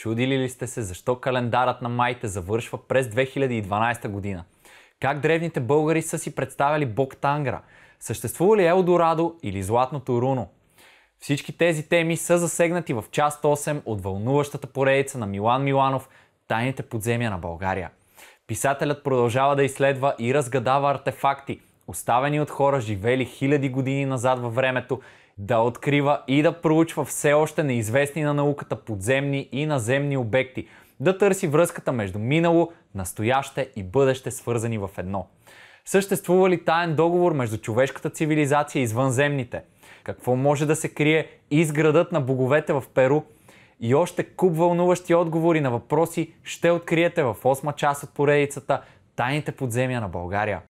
Чудили ли сте се защо календарът на майте завършва през 2012 година? Как древните българи са си представили Бог Тангра? Съществува ли Елдорадо или Златното руно? Всички тези теми са засегнати в част 8 от вълнуващата поредица на Милан Миланов Тайните подземия на България. Писателят продължава да изследва и разгадава артефакти – оставени от хора, живели хиляди години назад във времето, да открива и да проучва все още неизвестни на науката подземни и наземни обекти, да търси връзката между минало, настояще и бъдеще свързани в едно. Съществува ли таен договор между човешката цивилизация и извънземните? Какво може да се крие изградът на боговете в Перу? И още куп вълнуващи отговори на въпроси ще откриете в 8 част от поредицата Тайните подземия на България.